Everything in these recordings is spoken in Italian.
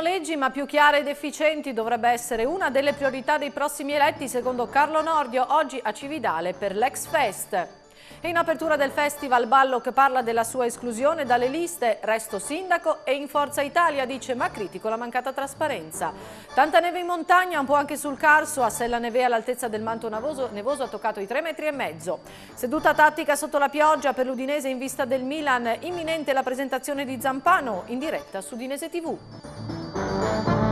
leggi ma più chiare ed efficienti dovrebbe essere una delle priorità dei prossimi eletti secondo Carlo Nordio oggi a Cividale per l'Ex Fest. E In apertura del festival Balloc parla della sua esclusione dalle liste, resto sindaco e in Forza Italia dice ma critico la mancata trasparenza. Tanta neve in montagna, un po' anche sul Carso, a Sella Neve all'altezza del manto nevoso, nevoso ha toccato i 3,5 metri. Seduta tattica sotto la pioggia per l'Udinese in vista del Milan, imminente la presentazione di Zampano in diretta su Udinese TV.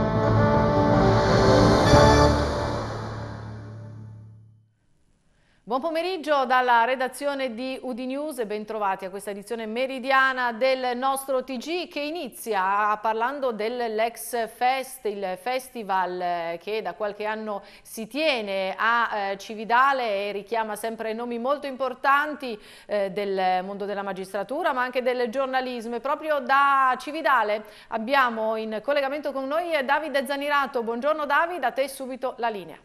Buon pomeriggio dalla redazione di Udinews e bentrovati a questa edizione meridiana del nostro TG che inizia parlando dell'Ex Fest, il festival eh, che da qualche anno si tiene a eh, Cividale e richiama sempre nomi molto importanti eh, del mondo della magistratura ma anche del giornalismo e proprio da Cividale abbiamo in collegamento con noi Davide Zanirato. Buongiorno Davide, a te subito la linea.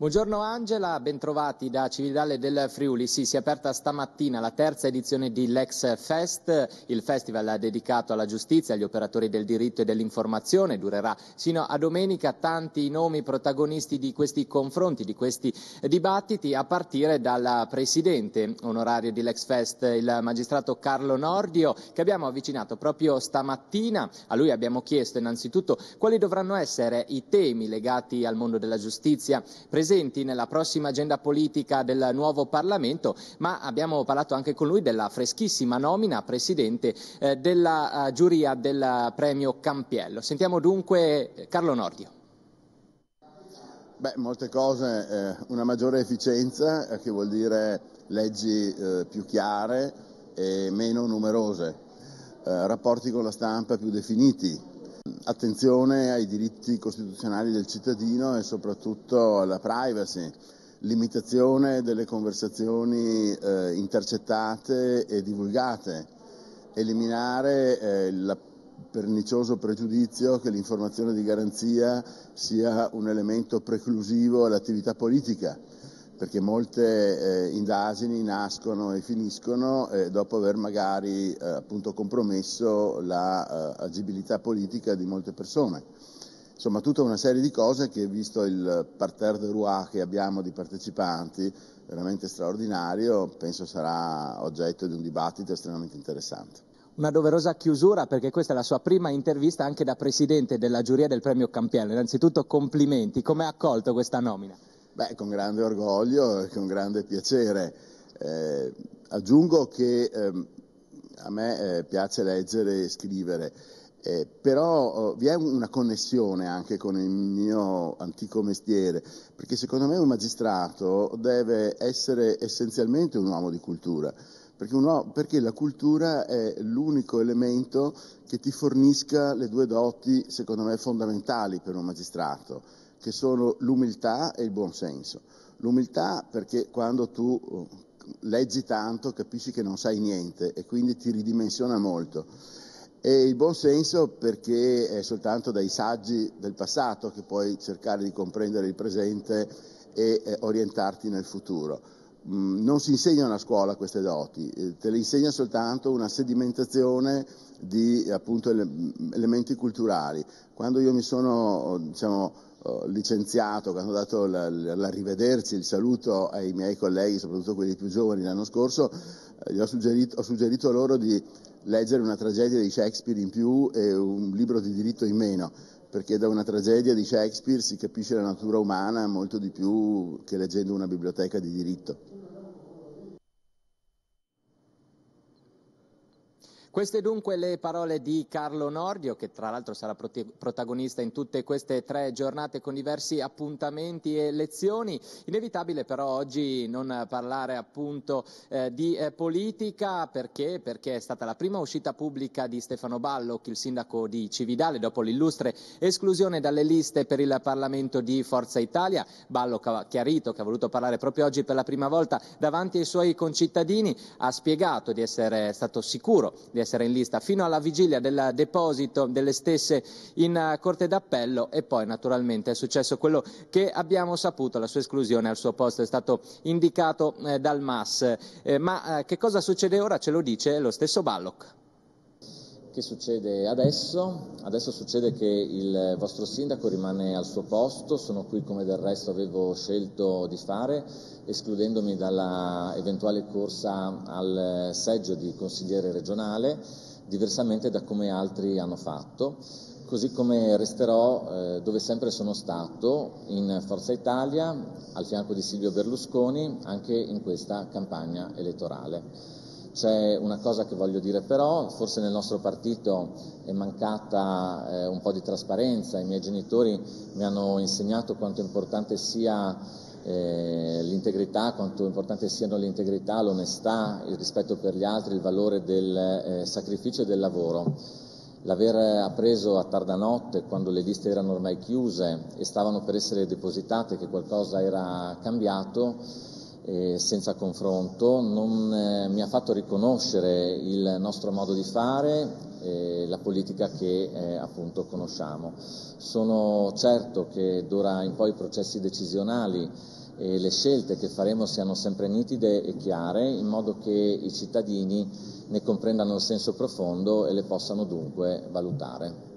Buongiorno Angela, bentrovati da Cividale del Friuli. Sì, si è aperta stamattina la terza edizione di Lex Fest, il festival dedicato alla giustizia, agli operatori del diritto e dell'informazione. Durerà sino a domenica tanti nomi protagonisti di questi confronti, di questi dibattiti, a partire dal presidente onorario di Lex Fest, il magistrato Carlo Nordio, che abbiamo avvicinato proprio stamattina. A lui abbiamo chiesto innanzitutto quali dovranno essere i temi legati al mondo della giustizia. Presente presenti nella prossima agenda politica del nuovo Parlamento, ma abbiamo parlato anche con lui della freschissima nomina a presidente eh, della eh, giuria del premio Campiello. Sentiamo dunque eh, Carlo Nordio. Beh, molte cose, eh, una maggiore efficienza, eh, che vuol dire leggi eh, più chiare e meno numerose, eh, rapporti con la stampa più definiti, attenzione ai diritti costituzionali del cittadino e soprattutto alla privacy, limitazione delle conversazioni eh, intercettate e divulgate, eliminare eh, il pernicioso pregiudizio che l'informazione di garanzia sia un elemento preclusivo all'attività politica perché molte eh, indagini nascono e finiscono eh, dopo aver magari eh, appunto compromesso l'agibilità la, eh, politica di molte persone. Insomma, tutta una serie di cose che, visto il parterre de roi che abbiamo di partecipanti, veramente straordinario, penso sarà oggetto di un dibattito estremamente interessante una doverosa chiusura perché questa è la sua prima intervista anche da presidente della giuria del premio Campiello. Innanzitutto complimenti, come ha accolto questa nomina? Beh, con grande orgoglio e con grande piacere. Eh, aggiungo che eh, a me eh, piace leggere e scrivere, eh, però oh, vi è una connessione anche con il mio antico mestiere, perché secondo me un magistrato deve essere essenzialmente un uomo di cultura. Perché, uomo, perché la cultura è l'unico elemento che ti fornisca le due doti, secondo me, fondamentali per un magistrato che sono l'umiltà e il buonsenso. L'umiltà perché quando tu eh, leggi tanto capisci che non sai niente e quindi ti ridimensiona molto. E il buonsenso perché è soltanto dai saggi del passato che puoi cercare di comprendere il presente e eh, orientarti nel futuro. Mm, non si insegnano a scuola queste doti, eh, te le insegna soltanto una sedimentazione di appunto, mm, elementi culturali. Quando io mi sono diciamo, eh, licenziato, quando ho dato l'arrivederci, il saluto ai miei colleghi, soprattutto quelli più giovani l'anno scorso, eh, ho suggerito, ho suggerito loro di leggere una tragedia di Shakespeare in più e un libro di diritto in meno, perché da una tragedia di Shakespeare si capisce la natura umana molto di più che leggendo una biblioteca di diritto. Queste dunque le parole di Carlo Nordio, che tra l'altro sarà protagonista in tutte queste tre giornate con diversi appuntamenti e lezioni. Inevitabile però oggi non parlare appunto eh, di eh, politica perché? perché? è stata la prima uscita pubblica di Stefano Ballo, il sindaco di Cividale, dopo l'illustre esclusione dalle liste per il Parlamento di Forza Italia. Ballo ha chiarito che ha voluto parlare proprio oggi per la prima volta davanti ai suoi concittadini, ha spiegato di essere stato sicuro di di essere in lista fino alla vigilia del deposito delle stesse in eh, Corte d'Appello e poi naturalmente è successo quello che abbiamo saputo, la sua esclusione al suo posto è stato indicato eh, dal MAS. Eh, ma che cosa succede ora ce lo dice lo stesso Ballock. Che succede adesso? Adesso succede che il vostro sindaco rimane al suo posto, sono qui come del resto avevo scelto di fare, escludendomi dalla eventuale corsa al seggio di consigliere regionale, diversamente da come altri hanno fatto, così come resterò eh, dove sempre sono stato, in Forza Italia, al fianco di Silvio Berlusconi, anche in questa campagna elettorale. C'è una cosa che voglio dire però, forse nel nostro partito è mancata eh, un po' di trasparenza, i miei genitori mi hanno insegnato quanto importante sia eh, l'integrità, quanto importante siano l'integrità, l'onestà, il rispetto per gli altri, il valore del eh, sacrificio e del lavoro. L'aver appreso a tarda notte, quando le liste erano ormai chiuse e stavano per essere depositate, che qualcosa era cambiato, eh, senza confronto, non eh, mi ha fatto riconoscere il nostro modo di fare, eh, la politica che eh, appunto conosciamo. Sono certo che d'ora in poi i processi decisionali e le scelte che faremo siano sempre nitide e chiare in modo che i cittadini ne comprendano il senso profondo e le possano dunque valutare.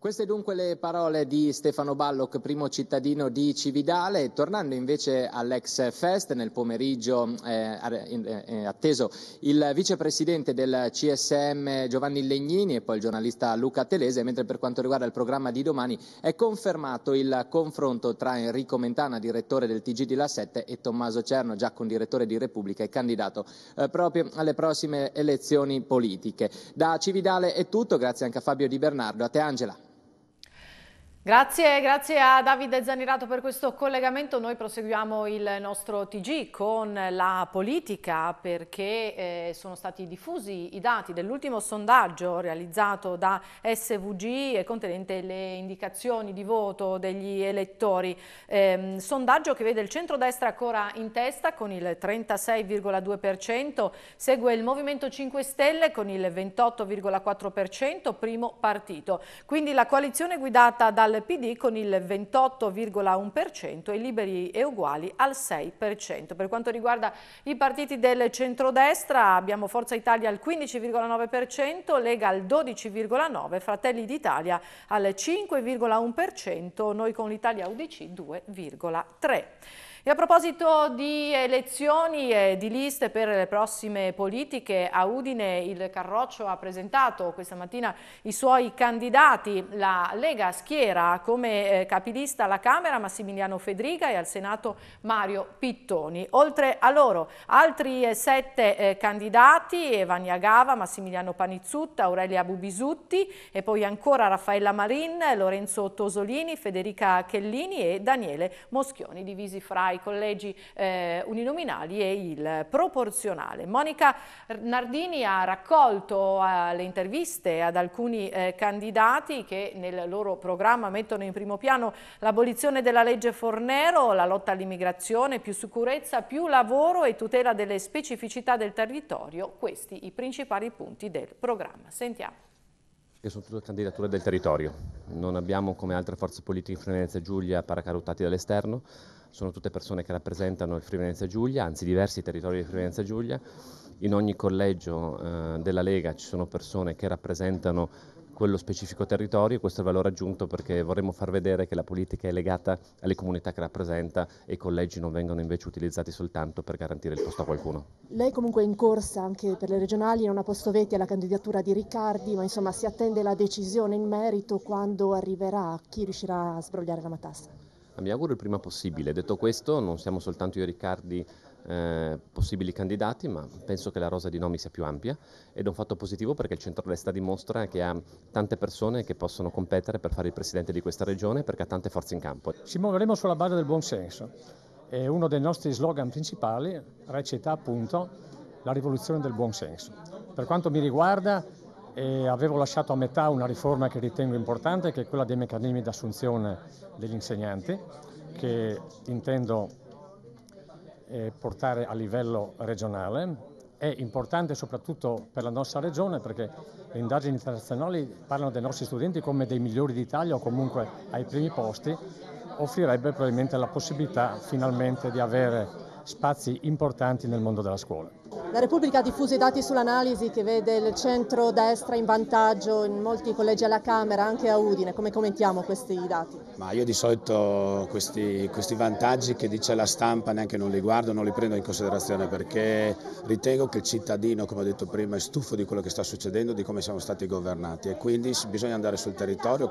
Queste dunque le parole di Stefano Balloc, primo cittadino di Cividale. Tornando invece all'Ex Fest, nel pomeriggio eh, eh, eh atteso il vicepresidente del CSM Giovanni Legnini e poi il giornalista Luca Telese, mentre per quanto riguarda il programma di domani è confermato il confronto tra Enrico Mentana, direttore del TG di La Sette, e Tommaso Cerno, già con direttore di Repubblica e candidato eh, proprio alle prossime elezioni politiche. Da Cividale è tutto, grazie anche a Fabio Di Bernardo. A te Angela. Grazie, grazie a Davide Zanirato per questo collegamento. Noi proseguiamo il nostro TG con la politica perché eh, sono stati diffusi i dati dell'ultimo sondaggio realizzato da SVG e contenente le indicazioni di voto degli elettori. Eh, sondaggio che vede il centrodestra ancora in testa con il 36,2%, segue il Movimento 5 Stelle con il 28,4%, primo partito. Quindi la coalizione guidata dal al PD con il 28,1% e liberi e uguali al 6%. Per quanto riguarda i partiti del centrodestra abbiamo Forza Italia al 15,9%, Lega al 12,9%, Fratelli d'Italia al 5,1%, noi con l'Italia UDC 2,3%. E a proposito di elezioni e di liste per le prossime politiche, a Udine il Carroccio ha presentato questa mattina i suoi candidati. La Lega schiera come eh, capilista alla Camera Massimiliano Fedriga e al Senato Mario Pittoni. Oltre a loro altri eh, sette eh, candidati, Vania Gava, Massimiliano Panizzutta, Aurelia Bubisutti e poi ancora Raffaella Marin, Lorenzo Tosolini, Federica Chellini e Daniele Moschioni, divisi fra i ai collegi eh, uninominali e il proporzionale. Monica Nardini ha raccolto eh, le interviste ad alcuni eh, candidati che nel loro programma mettono in primo piano l'abolizione della legge Fornero, la lotta all'immigrazione, più sicurezza, più lavoro e tutela delle specificità del territorio, questi i principali punti del programma. Sentiamo e sono tutte candidature del territorio. Non abbiamo come altre forze politiche in Venezia Giulia paracarottati dall'esterno, sono tutte persone che rappresentano il Friuli Giulia, anzi diversi territori di Friuli Giulia. In ogni collegio eh, della Lega ci sono persone che rappresentano quello specifico territorio e questo è il valore aggiunto perché vorremmo far vedere che la politica è legata alle comunità che rappresenta e i collegi non vengono invece utilizzati soltanto per garantire il posto a qualcuno. Lei comunque è in corsa anche per le regionali, non ha posto veti alla candidatura di Riccardi, ma insomma si attende la decisione in merito quando arriverà, chi riuscirà a sbrogliare la matassa? Mi auguro il prima possibile. Detto questo, non siamo soltanto io e Riccardi eh, possibili candidati, ma penso che la rosa di nomi sia più ampia ed è un fatto positivo perché il centrodestra dimostra che ha tante persone che possono competere per fare il presidente di questa regione perché ha tante forze in campo. Ci muoveremo sulla base del buon senso. E uno dei nostri slogan principali recita appunto la rivoluzione del buon senso. Per quanto mi riguarda, eh, avevo lasciato a metà una riforma che ritengo importante, che è quella dei meccanismi d'assunzione degli insegnanti, che intendo eh, portare a livello regionale. È importante soprattutto per la nostra regione perché le indagini internazionali parlano dei nostri studenti come dei migliori d'Italia o comunque ai primi posti, offrirebbe probabilmente la possibilità finalmente di avere spazi importanti nel mondo della scuola. La Repubblica ha diffuso i dati sull'analisi che vede il centro-destra in vantaggio in molti collegi alla Camera, anche a Udine. Come commentiamo questi dati? Ma io di solito questi, questi vantaggi che dice la stampa neanche non li guardo, non li prendo in considerazione perché ritengo che il cittadino, come ho detto prima, è stufo di quello che sta succedendo, di come siamo stati governati e quindi bisogna andare sul territorio.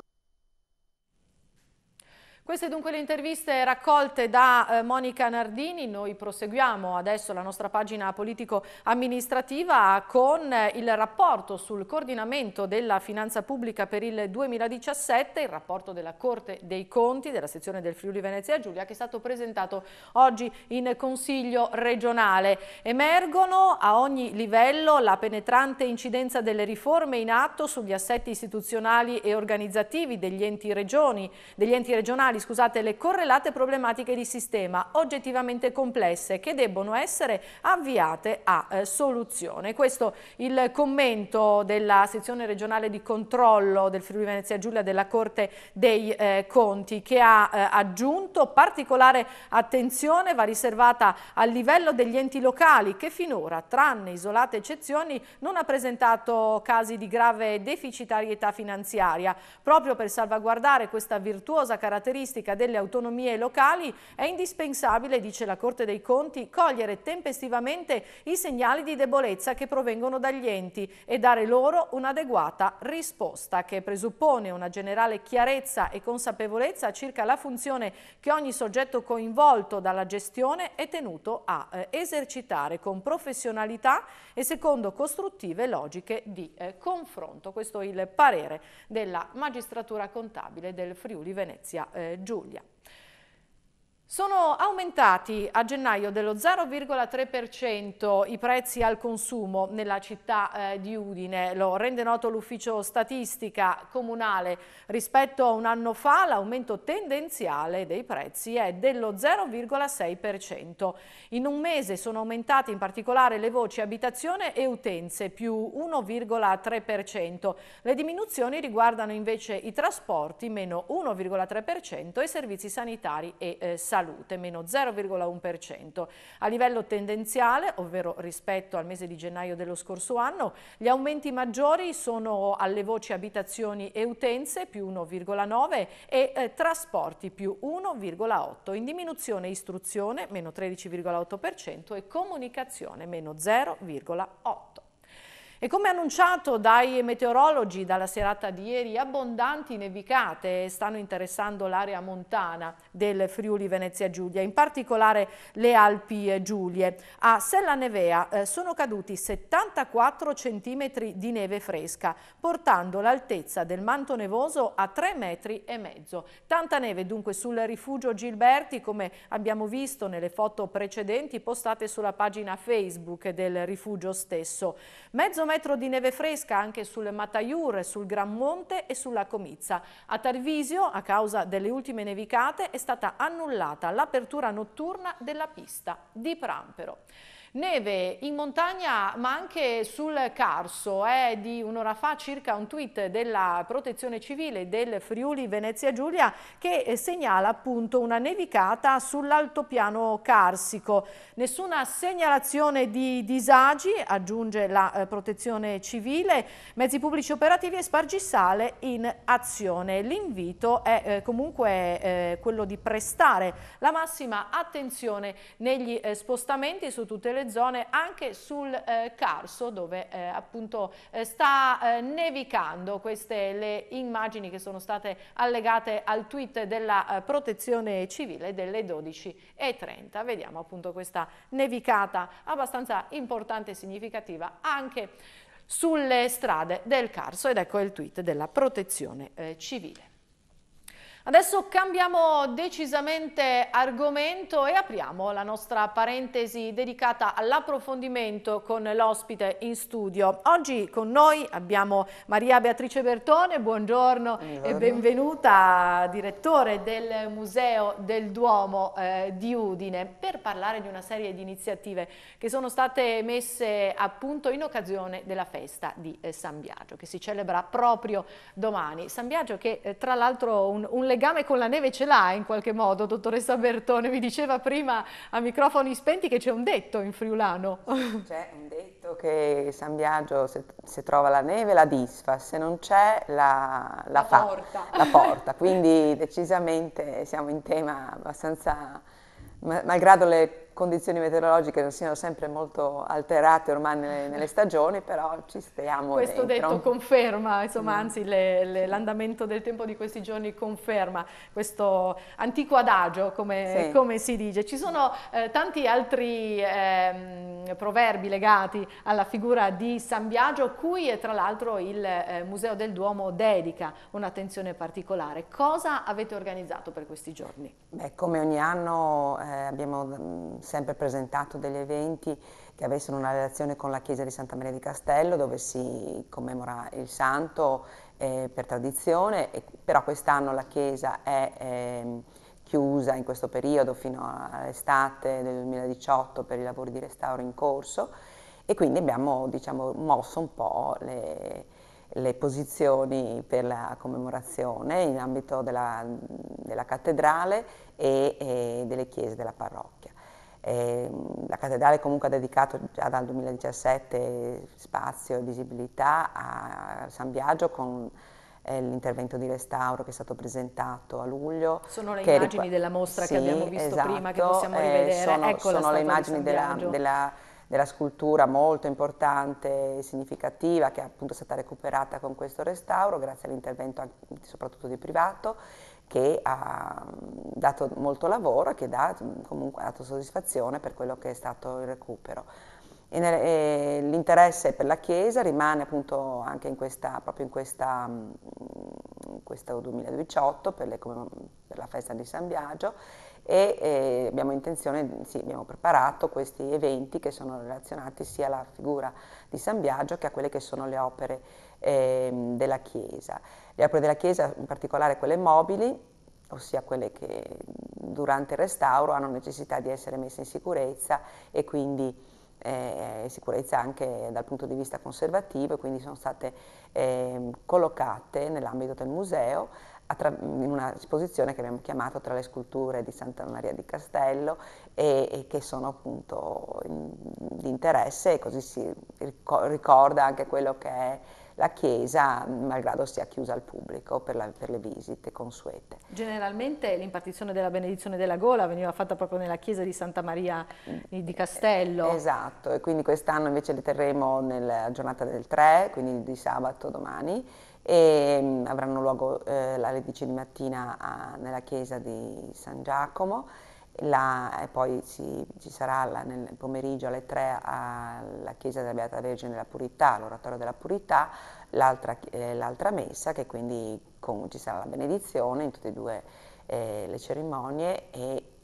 Queste dunque le interviste raccolte da eh, Monica Nardini, noi proseguiamo adesso la nostra pagina politico-amministrativa con eh, il rapporto sul coordinamento della finanza pubblica per il 2017, il rapporto della Corte dei Conti della sezione del Friuli Venezia Giulia che è stato presentato oggi in Consiglio regionale. Emergono a ogni livello la penetrante incidenza delle riforme in atto sugli assetti istituzionali e organizzativi degli enti, regioni, degli enti regionali nazionali scusate, le correlate problematiche di sistema oggettivamente complesse che debbono essere avviate a eh, soluzione. Questo il commento della sezione regionale di controllo del Friuli Venezia Giulia della Corte dei eh, Conti che ha eh, aggiunto particolare attenzione va riservata al livello degli enti locali che finora, tranne isolate eccezioni, non ha presentato casi di grave deficitarietà finanziaria. Proprio per salvaguardare questa virtuosa caratteristica caratteristica delle autonomie locali, è indispensabile, dice la Corte dei Conti, cogliere tempestivamente i segnali di debolezza che provengono dagli enti e dare loro un'adeguata risposta che presuppone una generale chiarezza e consapevolezza circa la funzione che ogni soggetto coinvolto dalla gestione è tenuto a eh, esercitare con professionalità e secondo costruttive logiche di eh, confronto. Questo è il parere della magistratura contabile del Friuli Venezia eh, Giulia. Sono aumentati a gennaio dello 0,3% i prezzi al consumo nella città eh, di Udine, lo rende noto l'ufficio statistica comunale. Rispetto a un anno fa l'aumento tendenziale dei prezzi è dello 0,6%. In un mese sono aumentate in particolare le voci abitazione e utenze, più 1,3%. Le diminuzioni riguardano invece i trasporti, meno 1,3% e servizi sanitari e eh, sanitari salute, meno 0,1%. A livello tendenziale, ovvero rispetto al mese di gennaio dello scorso anno, gli aumenti maggiori sono alle voci abitazioni e utenze più 1,9 e eh, trasporti più 1,8, in diminuzione istruzione meno 13,8% e comunicazione meno 0,8. E come annunciato dai meteorologi dalla serata di ieri, abbondanti nevicate stanno interessando l'area montana del Friuli Venezia Giulia, in particolare le Alpi Giulie. A Sella Nevea eh, sono caduti 74 cm di neve fresca, portando l'altezza del manto nevoso a 3,5 metri. Tanta neve dunque sul rifugio Gilberti, come abbiamo visto nelle foto precedenti postate sulla pagina Facebook del rifugio stesso. Mezzo metro di neve fresca anche sul Mataiur, sul Gran Monte e sulla Comizza. A Tarvisio, a causa delle ultime nevicate, è stata annullata l'apertura notturna della pista di Prampero. Neve in montagna ma anche sul Carso, è eh, di un'ora fa circa un tweet della protezione civile del Friuli Venezia Giulia che eh, segnala appunto una nevicata sull'altopiano carsico. Nessuna segnalazione di disagi, aggiunge la eh, protezione civile, mezzi pubblici operativi e spargissale in azione. L'invito è eh, comunque eh, quello di prestare la massima attenzione negli eh, spostamenti su tutte le zone anche sul eh, Carso dove eh, appunto eh, sta eh, nevicando. Queste le immagini che sono state allegate al tweet della eh, protezione civile delle 12.30. Vediamo appunto questa nevicata abbastanza importante e significativa anche sulle strade del Carso ed ecco il tweet della protezione civile. Adesso cambiamo decisamente argomento e apriamo la nostra parentesi dedicata all'approfondimento con l'ospite in studio. Oggi con noi abbiamo Maria Beatrice Bertone, buongiorno, buongiorno. e benvenuta, direttore del Museo del Duomo eh, di Udine, per parlare di una serie di iniziative che sono state messe a punto in occasione della festa di eh, San Biagio, che si celebra proprio domani. San Biagio che eh, tra l'altro un, un legame legame con la neve ce l'ha in qualche modo, dottoressa Bertone, mi diceva prima a microfoni spenti che c'è un detto in friulano. C'è un detto che San Biagio se, se, trova la neve la disfa, se non c'è la, la, la, fa, porta. la porta, quindi decisamente siamo in tema abbastanza, malgrado le condizioni meteorologiche non siano sempre molto alterate ormai nelle, nelle stagioni, però ci stiamo Questo dentro. detto conferma, insomma, mm. anzi le, le, l'andamento del tempo di questi giorni conferma questo antico adagio, come, sì. come si dice. Ci sono eh, tanti altri eh, proverbi legati alla figura di San Biagio, cui tra l'altro il eh, Museo del Duomo dedica un'attenzione particolare. Cosa avete organizzato per questi giorni? Beh, come ogni anno eh, abbiamo mm, sempre presentato degli eventi che avessero una relazione con la chiesa di Santa Maria di Castello dove si commemora il santo eh, per tradizione, e, però quest'anno la chiesa è eh, chiusa in questo periodo fino all'estate del 2018 per i lavori di restauro in corso e quindi abbiamo diciamo, mosso un po' le, le posizioni per la commemorazione in ambito della, della cattedrale e, e, delle chiese della parrocchia. Eh, la cattedrale comunque ha dedicato già dal 2017 spazio e visibilità a San Biagio con eh, l'intervento di restauro che è stato presentato a luglio. Sono le immagini della mostra sì, che abbiamo visto esatto, prima, che esatto, possiamo eh, rivedere. Eh, sono, ecco sono le immagini della, della, della, scultura molto importante e significativa che è appunto stata recuperata con questo restauro, grazie all'intervento soprattutto di privato che ha mm, dato molto lavoro e che dà, mm, comunque, ha dato soddisfazione per quello che è stato il recupero. L'interesse per la Chiesa rimane appunto anche in questa, proprio in, questa, mm, in questo 2018 per, le, per, la festa di San Biagio e eh, abbiamo intenzione, sì, abbiamo preparato questi eventi che sono relazionati sia alla figura di San Biagio che a quelle che sono le opere eh, della Chiesa. Le opere della Chiesa, in particolare quelle mobili, ossia quelle che durante il restauro hanno necessità di essere messe in sicurezza e quindi eh, sicurezza anche dal punto di vista conservativo e quindi sono state eh, collocate nell'ambito del museo in una esposizione che abbiamo chiamato tra le sculture di Santa Maria di Castello e, e che sono appunto in, di interesse e così si ricorda anche quello che è la chiesa, malgrado sia chiusa al pubblico per, la, per le visite consuete. Generalmente l'impartizione della benedizione della gola veniva fatta proprio nella chiesa di Santa Maria di Castello. Esatto, e quindi quest'anno invece le terremo nella giornata del 3, quindi di sabato domani, e mm, avranno luogo eh, alle 10 di mattina a, nella chiesa di San Giacomo la, e poi ci, ci sarà la, nel pomeriggio alle 3 alla Chiesa della Beata Vergine della Purità, all'Oratorio della Purità, l'altra, eh, messa che quindi con, ci sarà la benedizione in tutte e due eh, le cerimonie e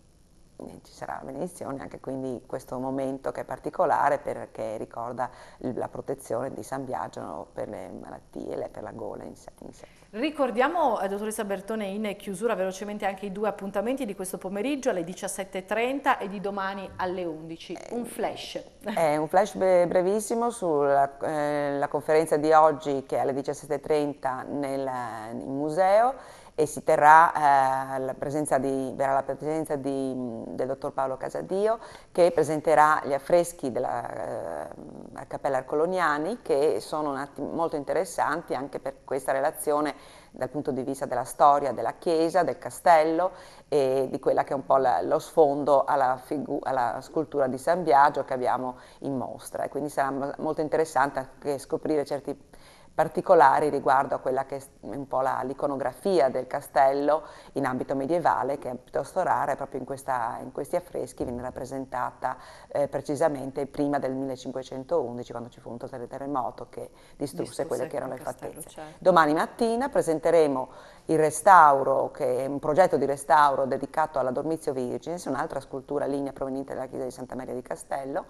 ci sarà a Venezione anche quindi questo momento che è particolare perché ricorda la protezione di San Biagio per le malattie, per la gola in sé. In sé. Ricordiamo, eh, dottoressa Bertone, in chiusura velocemente anche i due appuntamenti di questo pomeriggio alle 17.30 e di domani alle 11.00. Eh, un flash. È eh, un flash brevissimo sulla eh, conferenza di oggi che è alle 17.30 nel, nel museo e si terrà, eh, la presenza di, verrà la presenza di, del dottor Paolo Casadio che presenterà gli affreschi della eh, Cappella Arcoloniani che sono molto interessanti anche per questa relazione dal punto di vista della storia della chiesa, del castello e di quella che è un po' la, lo sfondo alla, alla, scultura di San Biagio che abbiamo in mostra e quindi sarà molto interessante anche scoprire certi particolari riguardo a quella che è un po' l'iconografia del castello in ambito medievale, che è piuttosto rara, e proprio in, questa, in questi affreschi viene rappresentata eh, precisamente prima del 1511, quando ci fu un totale terremoto che distrusse, distrusse quelle che erano le castello, fattezze. Certo. Domani mattina presenteremo il restauro, che è un progetto di restauro dedicato alla Dormizio Virginis, un'altra scultura lignea proveniente dalla chiesa di Santa Maria di Castello,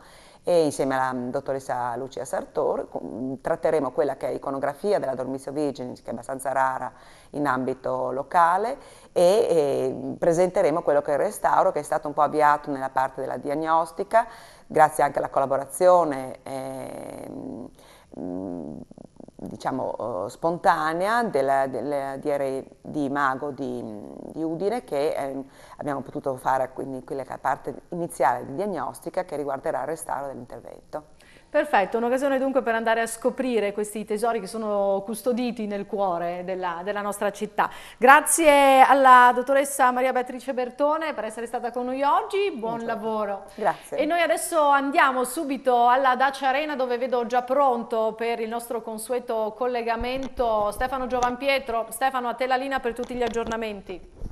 e insieme alla mm, dottoressa Lucia Sartor mm, tratteremo quella che è iconografia della Dormizio Virginis, che è abbastanza rara in ambito locale, e, e mm, presenteremo quello che è il restauro, che è stato un po' avviato nella parte della diagnostica, grazie anche alla collaborazione. Eh, diciamo, eh, spontanea della, della, di, di Mago di, di Udine che eh, abbiamo potuto fare quindi quella parte iniziale di diagnostica che riguarderà il restauro dell'intervento. Perfetto, un'occasione dunque per andare a scoprire questi tesori che sono custoditi nel cuore della, della nostra città. Grazie alla dottoressa Maria Beatrice Bertone per essere stata con noi oggi, buon Buongiorno. lavoro. Grazie. E noi adesso andiamo subito alla Dacia Arena dove vedo già pronto per il nostro consueto collegamento Stefano Giovanpietro. Stefano, a te la linea per tutti gli aggiornamenti.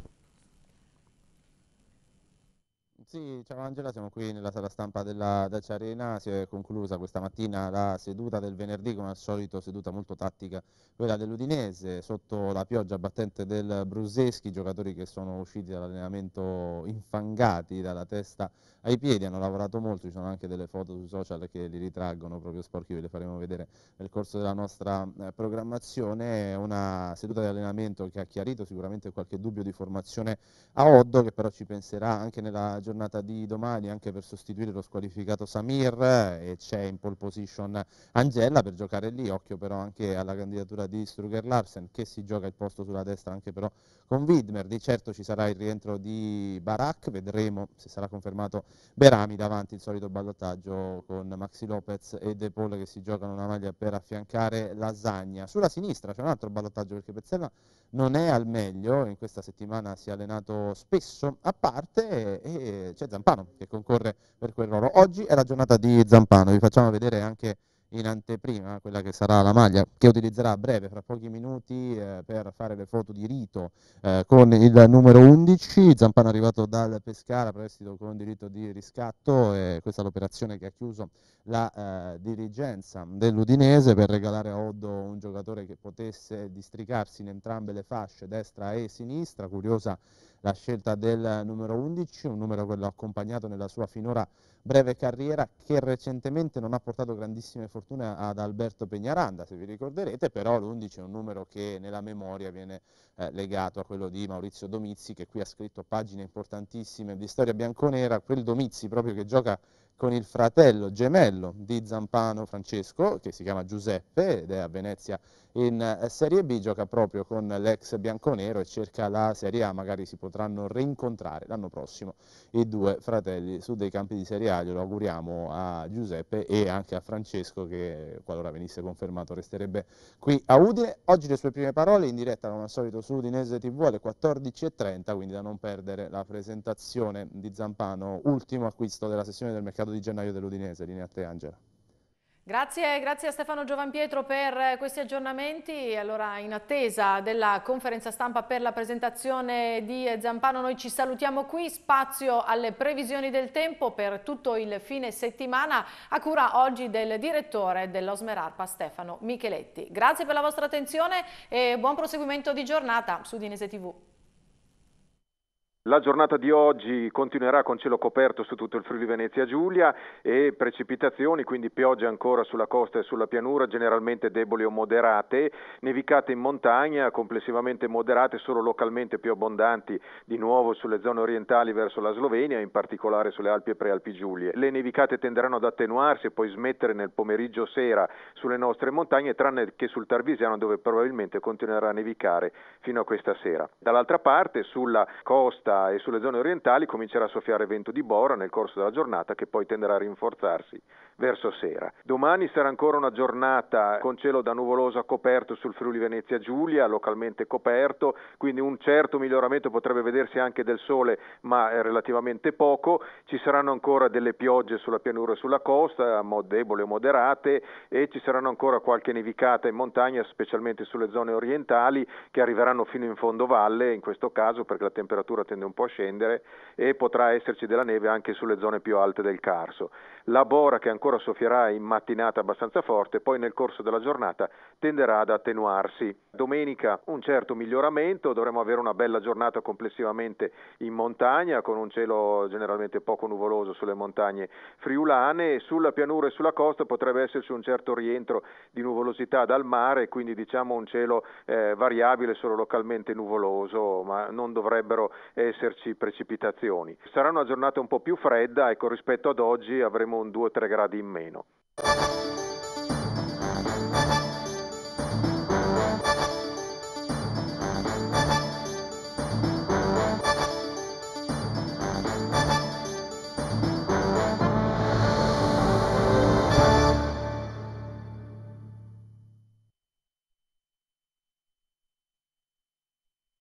Sì, ciao Angela, siamo qui nella sala stampa della Dacia Arena, si è conclusa questa mattina la seduta del venerdì, come al solito seduta molto tattica, quella dell'Udinese, sotto la pioggia battente del Bruseschi, giocatori che sono usciti dall'allenamento infangati dalla testa ai piedi, hanno lavorato molto, ci sono anche delle foto sui social che li ritraggono proprio sporchi, ve le faremo vedere nel corso della nostra eh, programmazione, una seduta di allenamento che ha chiarito sicuramente qualche dubbio di formazione a Oddo, che però ci penserà anche nella giornata giornata di domani anche per sostituire lo squalificato Samir eh, e c'è in pole position Angela per giocare lì, occhio però anche alla candidatura di Struger Larsen che si gioca il posto sulla destra anche però con Widmer, di certo ci sarà il rientro di Barak, vedremo se sarà confermato Berami davanti il solito ballottaggio con Maxi Lopez e De Paul che si giocano una maglia per affiancare Lasagna. Sulla sinistra c'è un altro ballottaggio perché Pezzella non è al meglio, in questa settimana si è allenato spesso a parte e, e c'è Zampano che concorre per quel ruolo. Oggi è la giornata di Zampano, vi facciamo vedere anche in anteprima quella che sarà la maglia che utilizzerà a breve, fra pochi minuti, eh, per fare le foto di rito eh, con il numero 11. Zampano è arrivato dal Pescara, prestito con diritto di riscatto e questa è l'operazione che ha chiuso la eh, dirigenza dell'Udinese per regalare a Oddo un giocatore che potesse districarsi in entrambe le fasce, destra e sinistra, curiosa la scelta del numero 11, un numero che l'ha accompagnato nella sua finora breve carriera che recentemente non ha portato grandissime fortune ad Alberto Pegnaranda, se vi ricorderete, però l'11 è un numero che nella memoria viene eh, legato a quello di Maurizio Domizzi che qui ha scritto pagine importantissime di storia bianconera, quel Domizzi proprio che gioca con il fratello gemello di Zampano Francesco, che si chiama Giuseppe ed è a Venezia in eh, Serie B, gioca proprio con l'ex bianconero e cerca la Serie A, magari si potranno rincontrare l'anno prossimo i due fratelli su dei campi di Serie A, glielo auguriamo a Giuseppe e anche a Francesco che qualora venisse confermato resterebbe qui a Udine. Oggi le sue prime parole in diretta come al solito su Udinese TV alle 14.30, quindi da non perdere la presentazione di Zampano, ultimo acquisto della sessione del mercato di gennaio dell'Udinese, linea a te Angela. Grazie, grazie a Stefano Giovanpietro per eh, questi aggiornamenti. Allora, in attesa della conferenza stampa per la presentazione di eh, Zampano, noi ci salutiamo qui. Spazio alle previsioni del tempo per tutto il fine settimana, a cura oggi del direttore dell'Osmer Arpa, Stefano Micheletti. Grazie per la vostra attenzione e buon proseguimento di giornata su Dinese TV. La giornata di oggi continuerà con cielo coperto su tutto il Friuli Venezia Giulia e precipitazioni, quindi piogge ancora sulla costa e sulla pianura, generalmente deboli o moderate, nevicate in montagna, complessivamente moderate, solo localmente più abbondanti di nuovo sulle zone orientali verso la Slovenia, in particolare sulle Alpi e Prealpi Giulie. Le nevicate tenderanno ad attenuarsi e poi smettere nel pomeriggio sera sulle nostre montagne, tranne che sul Tarvisiano dove probabilmente continuerà a nevicare fino a questa sera. Dall'altra parte, sulla costa Provenza e sulle zone orientali comincerà a soffiare vento di Bora nel corso della giornata che poi tenderà a rinforzarsi verso sera. Domani sarà ancora una giornata con cielo da nuvoloso a coperto sul Friuli Venezia Giulia, localmente coperto, quindi un certo miglioramento potrebbe vedersi anche del sole, ma eh, relativamente poco. Ci saranno ancora delle piogge sulla pianura e sulla costa, debole o moderate, e ci saranno ancora qualche nevicata in montagna, specialmente sulle zone orientali, che arriveranno fino in fondo valle, in questo caso perché la temperatura tende un po' a scendere, e potrà esserci della neve anche sulle zone più alte del Carso. La Bora, che è ancora ancora soffierà in mattinata abbastanza forte, poi nel corso della giornata tenderà ad attenuarsi. Domenica un certo miglioramento, dovremo avere una bella giornata complessivamente in montagna con un cielo generalmente poco nuvoloso sulle montagne friulane, e sulla pianura e sulla costa potrebbe esserci un certo rientro di nuvolosità dal mare, quindi diciamo un cielo eh, variabile, solo localmente nuvoloso, ma non dovrebbero esserci precipitazioni. Sarà una giornata un po' più fredda, ecco rispetto ad oggi avremo un 2-3 gradi in meno.